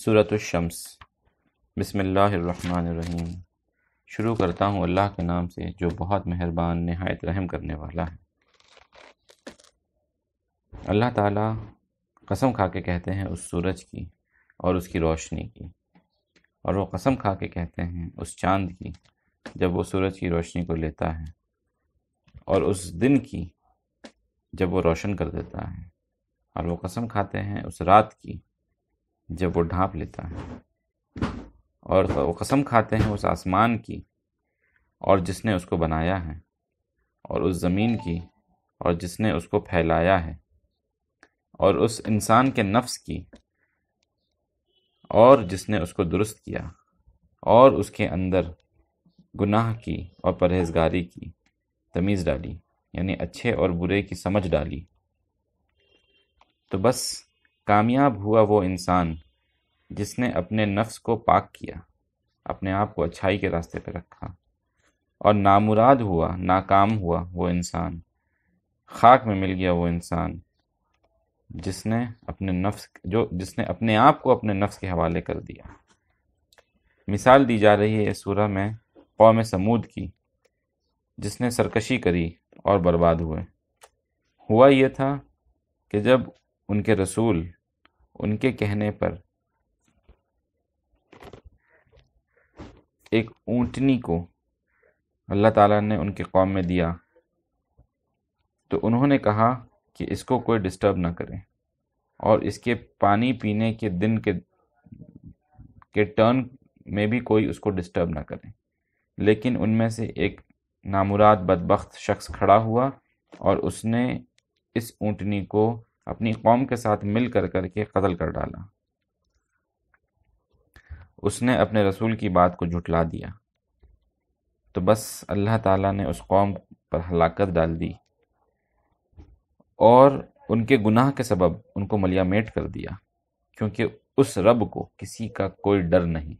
सूरत शम्स बसमीम शुरू करता हूँ अल्लाह के नाम से जो बहुत मेहरबान नहायत रहम करने वाला है अल्लाह ताला कसम खा के कहते हैं उस सूरज की और उसकी रोशनी की और वो कसम खा के कहते हैं उस चांद की जब वो सूरज की रोशनी को लेता है और उस दिन की जब वो रोशन कर देता है और वो कसम खाते हैं उस रात की जब वो ढांप लेता है और तो वो कसम खाते हैं उस आसमान की और जिसने उसको बनाया है और उस ज़मीन की और जिसने उसको फैलाया है और उस इंसान के नफ्स की और जिसने उसको दुरुस्त किया और उसके अंदर गुनाह की और परहेजगारी की तमीज़ डाली यानी अच्छे और बुरे की समझ डाली तो बस कामयाब हुआ वो इंसान जिसने अपने नफ्स को पाक किया अपने आप को अच्छाई के रास्ते पर रखा और नामुराद हुआ नाकाम हुआ वो इंसान खाक में मिल गया वो इंसान जिसने अपने नफ्स जो जिसने अपने आप को अपने नफ्स के हवाले कर दिया मिसाल दी जा रही है इस सूरह में कौम समूद की जिसने सरकशी करी और बर्बाद हुए हुआ यह था कि जब उनके रसूल उनके कहने पर एक ऊँटनी को अल्लाह ताला ने उनके कौम में दिया तो उन्होंने कहा कि इसको कोई डिस्टर्ब ना करें और इसके पानी पीने के दिन के के टर्न में भी कोई उसको डिस्टर्ब ना करें लेकिन उनमें से एक नामुराद बदबخت शख्स खड़ा हुआ और उसने इस ऊँटनी को अपनी कौम के साथ मिल कर करके कत्ल कर डाला उसने अपने रसूल की बात को झुटला दिया तो बस अल्लाह ताला ने उस कौम पर हलाकत डाल दी और उनके गुनाह के सबब उनको मलियामेट कर दिया क्योंकि उस रब को किसी का कोई डर नहीं